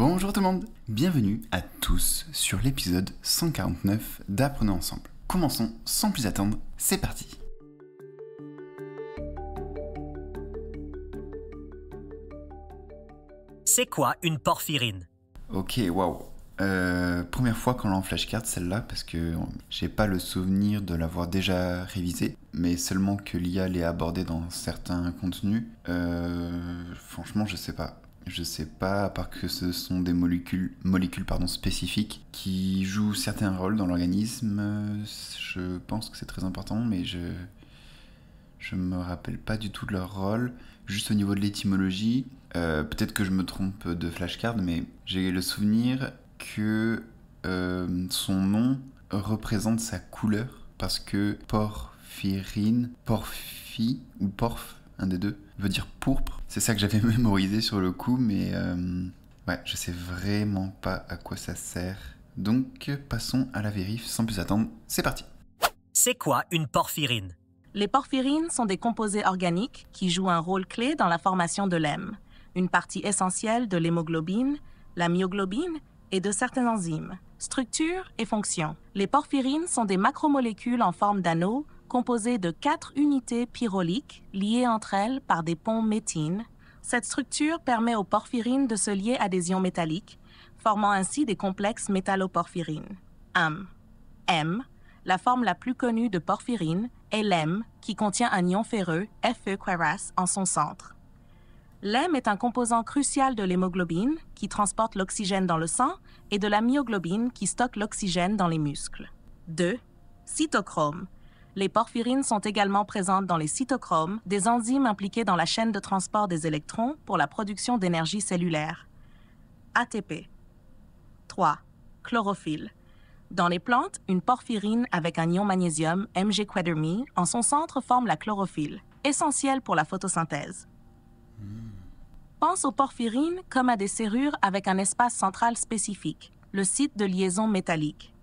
Bonjour tout le monde, bienvenue à tous sur l'épisode 149 d'Apprenons ensemble. Commençons sans plus attendre, c'est parti C'est quoi une porphyrine Ok, waouh. Euh, première fois qu'on l'a en flashcard celle-là parce que j'ai pas le souvenir de l'avoir déjà révisé, mais seulement que l'IA l'ait abordée dans certains contenus. Euh, franchement, je sais pas je sais pas, à part que ce sont des molécules, molécules pardon, spécifiques qui jouent certains rôles dans l'organisme. Je pense que c'est très important, mais je je me rappelle pas du tout de leur rôle. Juste au niveau de l'étymologie, euh, peut-être que je me trompe de flashcard, mais j'ai le souvenir que euh, son nom représente sa couleur parce que porphyrine, porphy ou porph, un des deux, veut dire pourpre. C'est ça que j'avais mémorisé sur le coup, mais euh, ouais, je sais vraiment pas à quoi ça sert. Donc passons à la vérif sans plus attendre, c'est parti. C'est quoi une porphyrine Les porphyrines sont des composés organiques qui jouent un rôle clé dans la formation de l'hème, une partie essentielle de l'hémoglobine, la myoglobine et de certaines enzymes. Structure et fonction. Les porphyrines sont des macromolécules en forme d'anneaux composée de quatre unités pyroliques liées entre elles par des ponts méthine, Cette structure permet aux porphyrines de se lier à des ions métalliques, formant ainsi des complexes métalloporphyrines. M, M, la forme la plus connue de porphyrine, est l'hème, qui contient un ion ferreux, Fe queras en son centre. L'hème est un composant crucial de l'hémoglobine, qui transporte l'oxygène dans le sang, et de la myoglobine, qui stocke l'oxygène dans les muscles. 2. Cytochrome, les porphyrines sont également présentes dans les cytochromes, des enzymes impliquées dans la chaîne de transport des électrons pour la production d'énergie cellulaire. ATP. 3. Chlorophylle. Dans les plantes, une porphyrine avec un ion magnésium, Mg quadermi, en son centre forme la chlorophylle, essentielle pour la photosynthèse. Pense aux porphyrines comme à des serrures avec un espace central spécifique, le site de liaison métallique.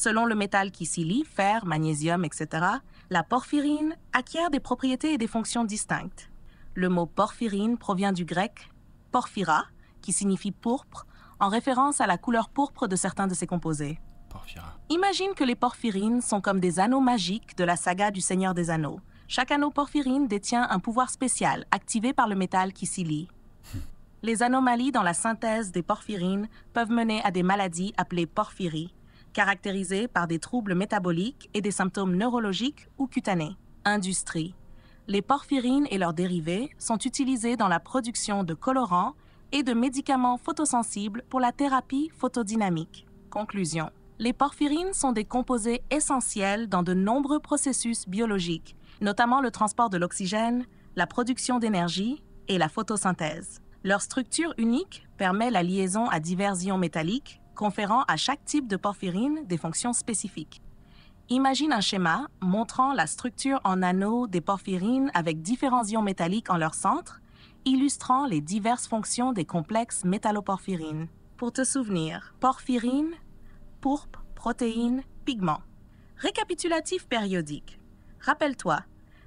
Selon le métal qui s'y lie, fer, magnésium, etc., la porphyrine acquiert des propriétés et des fonctions distinctes. Le mot porphyrine provient du grec porphyra, qui signifie pourpre, en référence à la couleur pourpre de certains de ses composés. Imagine que les porphyrines sont comme des anneaux magiques de la saga du Seigneur des Anneaux. Chaque anneau porphyrine détient un pouvoir spécial, activé par le métal qui s'y lie. Hmm. Les anomalies dans la synthèse des porphyrines peuvent mener à des maladies appelées porphyries, caractérisés par des troubles métaboliques et des symptômes neurologiques ou cutanés. Industrie. Les porphyrines et leurs dérivés sont utilisés dans la production de colorants et de médicaments photosensibles pour la thérapie photodynamique. Conclusion. Les porphyrines sont des composés essentiels dans de nombreux processus biologiques, notamment le transport de l'oxygène, la production d'énergie et la photosynthèse. Leur structure unique permet la liaison à divers ions métalliques conférant à chaque type de porphyrine des fonctions spécifiques. Imagine un schéma montrant la structure en anneaux des porphyrines avec différents ions métalliques en leur centre, illustrant les diverses fonctions des complexes métalloporphyrines. Pour te souvenir, porphyrine, pourpre, protéines, pigments. Récapitulatif périodique. Rappelle-toi,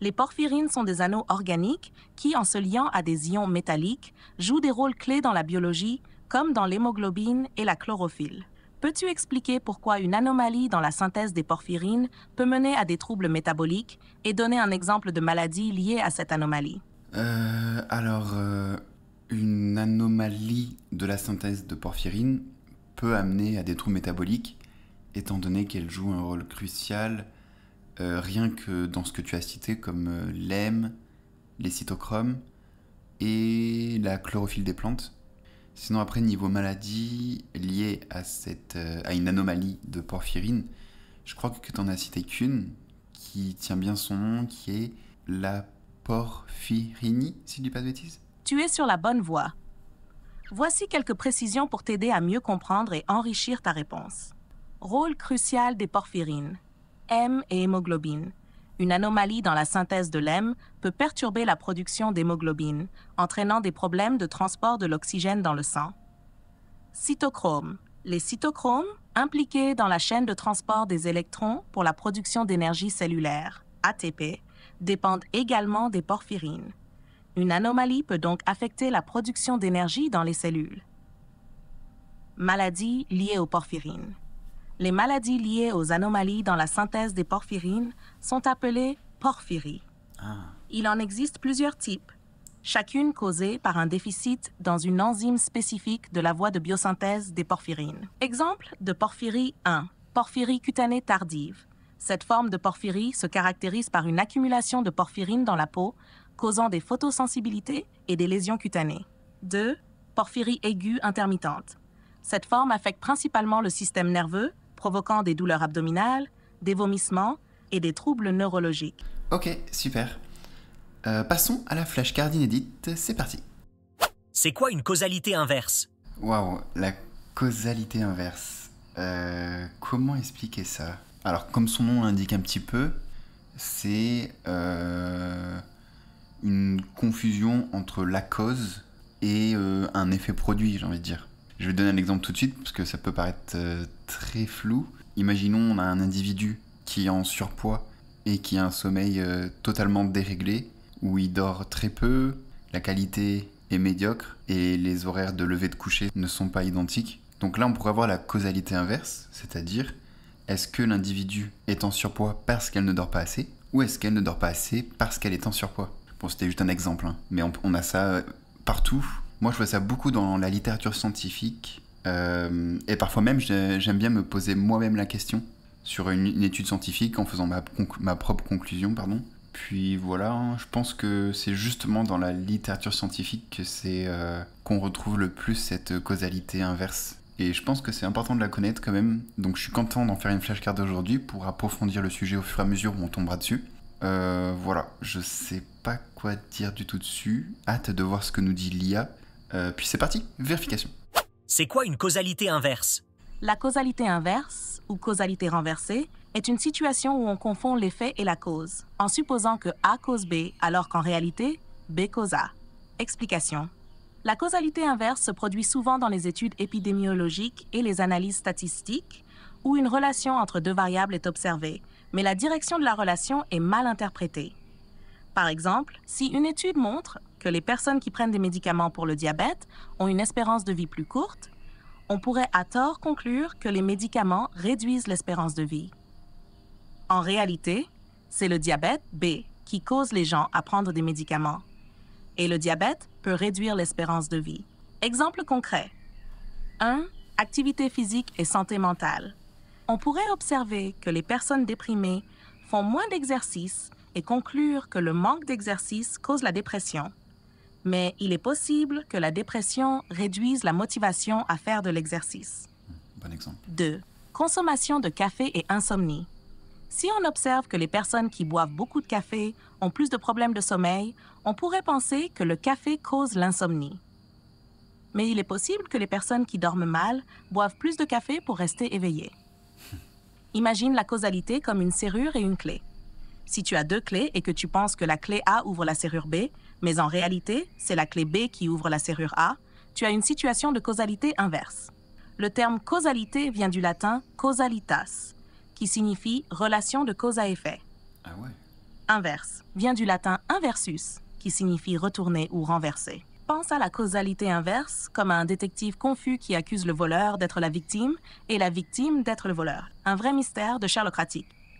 les porphyrines sont des anneaux organiques qui, en se liant à des ions métalliques, jouent des rôles clés dans la biologie, comme dans l'hémoglobine et la chlorophylle. Peux-tu expliquer pourquoi une anomalie dans la synthèse des porphyrines peut mener à des troubles métaboliques et donner un exemple de maladie liée à cette anomalie euh, Alors, euh, une anomalie de la synthèse de porphyrine peut amener à des troubles métaboliques, étant donné qu'elle joue un rôle crucial euh, rien que dans ce que tu as cité comme l'hème, les cytochromes et la chlorophylle des plantes Sinon, après, niveau maladie liée euh, à, une anomalie de porphyrine, je crois que tu en as cité qu'une qui tient bien son nom, qui est la porphyrinie, si je dis pas de bêtises. Tu es sur la bonne voie. Voici quelques précisions pour t'aider à mieux comprendre et enrichir ta réponse. Rôle crucial des porphyrines, M et hémoglobine une anomalie dans la synthèse de l'hème peut perturber la production d'hémoglobine, entraînant des problèmes de transport de l'oxygène dans le sang. Cytochrome Les cytochromes, impliqués dans la chaîne de transport des électrons pour la production d'énergie cellulaire, ATP, dépendent également des porphyrines. Une anomalie peut donc affecter la production d'énergie dans les cellules. Maladies liées aux porphyrines. Les maladies liées aux anomalies dans la synthèse des porphyrines sont appelées porphyries. Ah. Il en existe plusieurs types, chacune causée par un déficit dans une enzyme spécifique de la voie de biosynthèse des porphyrines. Exemple de porphyrie 1, porphyrie cutanée tardive. Cette forme de porphyrie se caractérise par une accumulation de porphyrine dans la peau, causant des photosensibilités et des lésions cutanées. 2. Porphyrie aiguë intermittente. Cette forme affecte principalement le système nerveux, provoquant des douleurs abdominales, des vomissements et des troubles neurologiques. Ok, super. Euh, passons à la flashcard inédite, c'est parti. C'est quoi une causalité inverse Waouh, la causalité inverse. Euh, comment expliquer ça Alors, comme son nom l'indique un petit peu, c'est euh, une confusion entre la cause et un effet produit, j'ai envie de dire. Je vais donner un exemple tout de suite parce que ça peut paraître euh, très flou. Imaginons on a un individu qui est en surpoids et qui a un sommeil euh, totalement déréglé, où il dort très peu, la qualité est médiocre et les horaires de lever de coucher ne sont pas identiques. Donc là on pourrait avoir la causalité inverse, c'est-à-dire est-ce que l'individu est en surpoids parce qu'elle ne dort pas assez ou est-ce qu'elle ne dort pas assez parce qu'elle est en surpoids Bon c'était juste un exemple, hein, mais on a ça euh, partout moi, je vois ça beaucoup dans la littérature scientifique. Euh, et parfois même, j'aime bien me poser moi-même la question sur une, étude scientifique en faisant ma, ma, propre conclusion. pardon. Puis voilà, hein, je pense que c'est justement dans la littérature scientifique que c'est euh, qu'on retrouve le plus cette causalité inverse. Et je pense que c'est important de la connaître quand même. Donc je suis content d'en faire une flashcard aujourd'hui pour approfondir le sujet au fur et à mesure où on tombera dessus. Euh, voilà, je sais pas quoi dire du tout dessus. Hâte de voir ce que nous dit l'IA. Euh, puis c'est parti, vérification. C'est quoi une causalité inverse La causalité inverse, ou causalité renversée, est une situation où on confond l'effet et la cause, en supposant que A cause B, alors qu'en réalité, B cause A. Explication. La causalité inverse se produit souvent dans les études épidémiologiques et les analyses statistiques, où une relation entre deux variables est observée, mais la direction de la relation est mal interprétée. Par exemple, si une étude montre les personnes qui prennent des médicaments pour le diabète ont une espérance de vie plus courte, on pourrait à tort conclure que les médicaments réduisent l'espérance de vie. En réalité, c'est le diabète B qui cause les gens à prendre des médicaments. Et le diabète peut réduire l'espérance de vie. Exemple concret. 1. Activité physique et santé mentale. On pourrait observer que les personnes déprimées font moins d'exercice et conclure que le manque d'exercice cause la dépression mais il est possible que la dépression réduise la motivation à faire de l'exercice. Hmm, bon exemple. 2. Consommation de café et insomnie. Si on observe que les personnes qui boivent beaucoup de café ont plus de problèmes de sommeil, on pourrait penser que le café cause l'insomnie. Mais il est possible que les personnes qui dorment mal boivent plus de café pour rester éveillées. Imagine la causalité comme une serrure et une clé. Si tu as deux clés et que tu penses que la clé A ouvre la serrure B, mais en réalité, c'est la clé B qui ouvre la serrure A. Tu as une situation de causalité inverse. Le terme causalité vient du latin causalitas, qui signifie relation de cause à effet. Ah Inverse vient du latin inversus, qui signifie retourner ou renverser. Pense à la causalité inverse comme à un détective confus qui accuse le voleur d'être la victime et la victime d'être le voleur. Un vrai mystère de Sherlock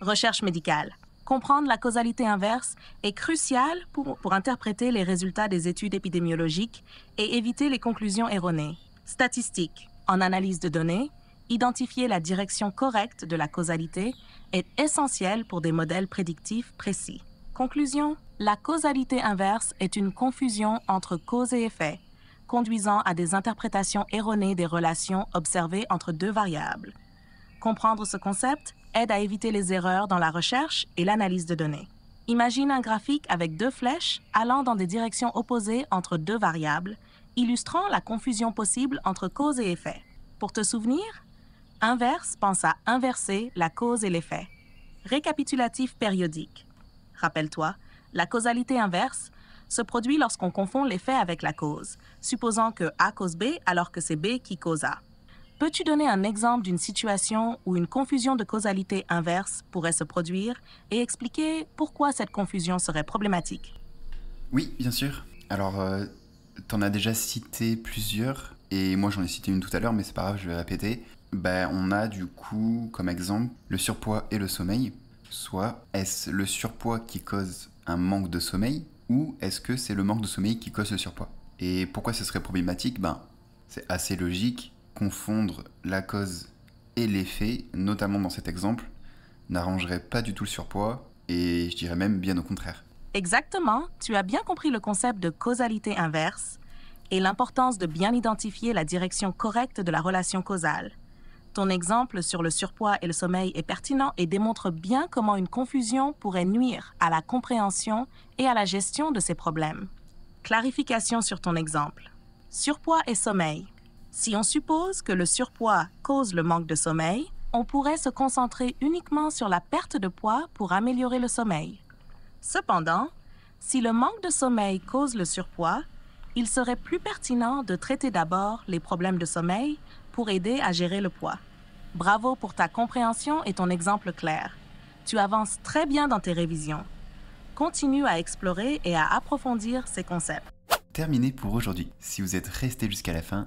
Recherche médicale. Comprendre la causalité inverse est crucial pour, interpréter les résultats des études épidémiologiques et éviter les conclusions erronées. Statistique. En analyse de données, identifier la direction correcte de la causalité est essentiel pour des modèles prédictifs précis. Conclusion, la causalité inverse est une confusion entre cause et effet, conduisant à des interprétations erronées des relations observées entre deux variables. Comprendre ce concept aide à éviter les erreurs dans la recherche et l'analyse de données. Imagine un graphique avec deux flèches allant dans des directions opposées entre deux variables, illustrant la confusion possible entre cause et effet. Pour te souvenir, inverse pense à inverser la cause et l'effet. Récapitulatif périodique. Rappelle-toi, la causalité inverse se produit lorsqu'on confond l'effet avec la cause, supposant que A cause B alors que c'est B qui cause A. Peux-tu donner un exemple d'une situation où une confusion de causalité inverse pourrait se produire et expliquer pourquoi cette confusion serait problématique Oui, bien sûr. Alors, euh, tu en as déjà cité plusieurs, et moi j'en ai cité une tout à l'heure, mais c'est pas grave, je vais répéter. Ben, on a du coup comme exemple le surpoids et le sommeil. Soit est-ce le surpoids qui cause un manque de sommeil, ou est-ce que c'est le manque de sommeil qui cause le surpoids Et pourquoi ce serait problématique Ben, c'est assez logique confondre la cause et l'effet, notamment dans cet exemple, n'arrangerait pas du tout le surpoids, et je dirais même bien au contraire. Exactement, tu as bien compris le concept de causalité inverse et l'importance de bien identifier la direction correcte de la relation causale. Ton exemple sur le surpoids et le sommeil est pertinent et démontre bien comment une confusion pourrait nuire à la compréhension et à la gestion de ces problèmes. Clarification sur ton exemple. Surpoids et sommeil. Si on suppose que le surpoids cause le manque de sommeil, on pourrait se concentrer uniquement sur la perte de poids pour améliorer le sommeil. Cependant, si le manque de sommeil cause le surpoids, il serait plus pertinent de traiter d'abord les problèmes de sommeil pour aider à gérer le poids. Bravo pour ta compréhension et ton exemple clair. Tu avances très bien dans tes révisions. Continue à explorer et à approfondir ces concepts. Terminé pour aujourd'hui. Si vous êtes resté jusqu'à la fin,